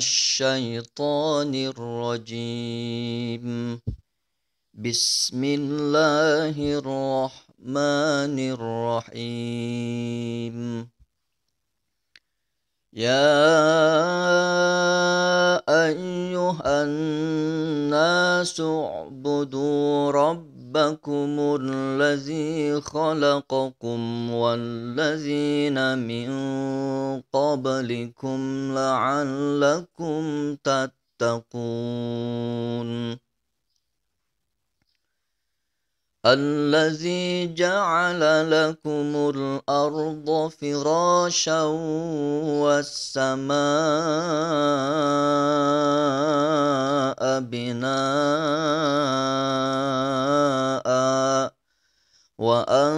الشيطان الرجيم بسم الله الرحمن الرحيم يا أيها الناس اعبدوا ربكم الذي خلقكم والذين من قبلكم لعلكم تتقون الذي جعل لكم الأرض فراشا والسماء بناء وأن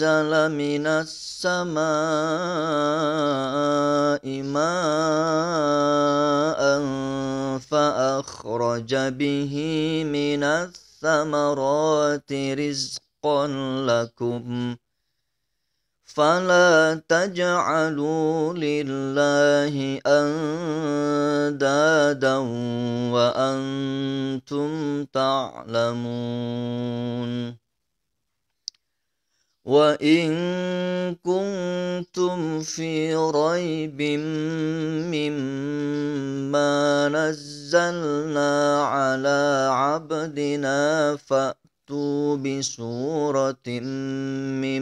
نزل من السماء ماء فأخرج به من الثمرات رزقا لكم فلا تجعلوا لله أندادا وأنتم تعلمون وإن كنتم في ريب مما نزلنا على عبدنا فأتوا بسورة من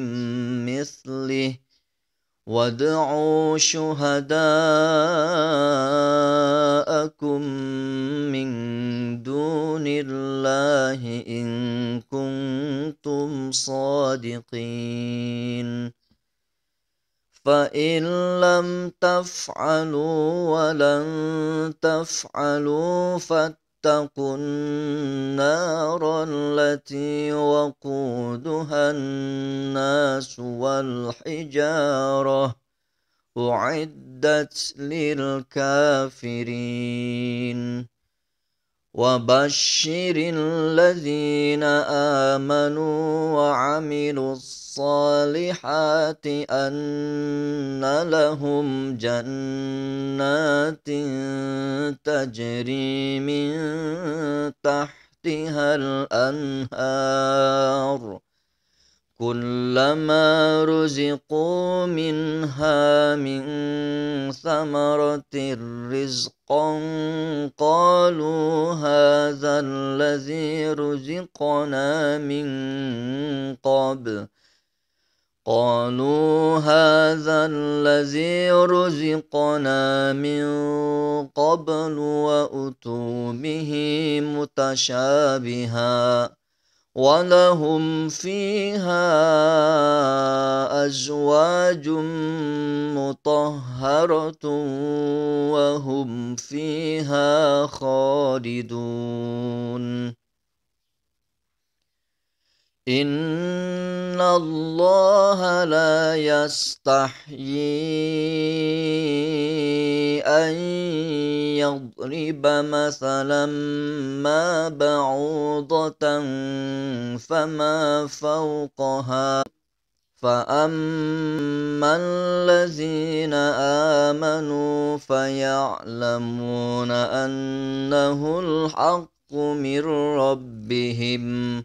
مثله وادعوا شهداءكم من دون الله إن كنتم صادقين فإن لم تفعلوا ولن تفعلوا فاتقوا واتقوا النار التي وقودها الناس والحجارة أعدت للكافرين وبشر الذين آمنوا وعملوا الصالحات أن لهم جنات تجري من تحتها الأنهار كلما رزقوا منها من ثمرة رزقا قالوا هذا الذي رزقنا من قبل قالوا هذا الذي رزقنا من قبل وأتوا به متشابها ولهم فيها أزواج مطهرة وهم فيها خالدون إن الله لا يستحيي أن يضرب مثلا ما بعوضة فما فوقها فأما الذين آمنوا فيعلمون أنه الحق من ربهم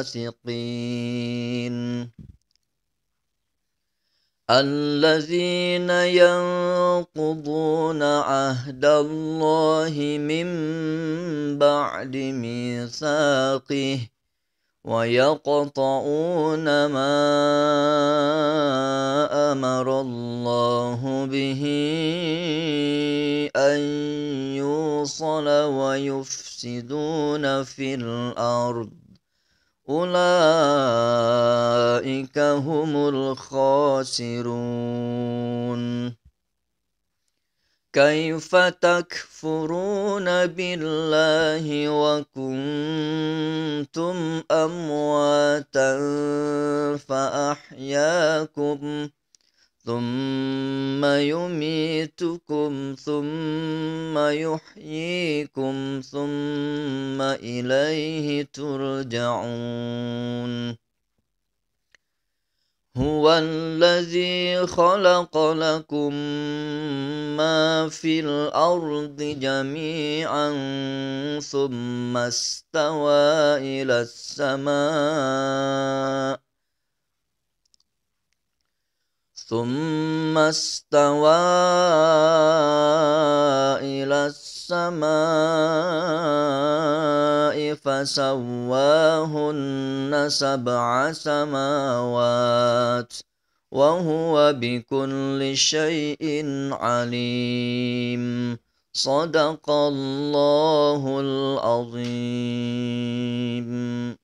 الفاسقين الذين ينقضون عهد الله من بعد ميثاقه ويقطعون ما امر الله به ان يوصل ويفسدون في الارض أولئك هم الخاسرون كيف تكفرون بالله وكنتم أمواتا فأحياكم ثم يميتكم ثم يحييكم وإليه ترجعون هو الذي خلق لكم ما في الأرض جميعا ثم استوى إلى السماء ثم استوى إلى السماء فسواهن سبع سماوات وهو بكل شيء عليم صدق الله العظيم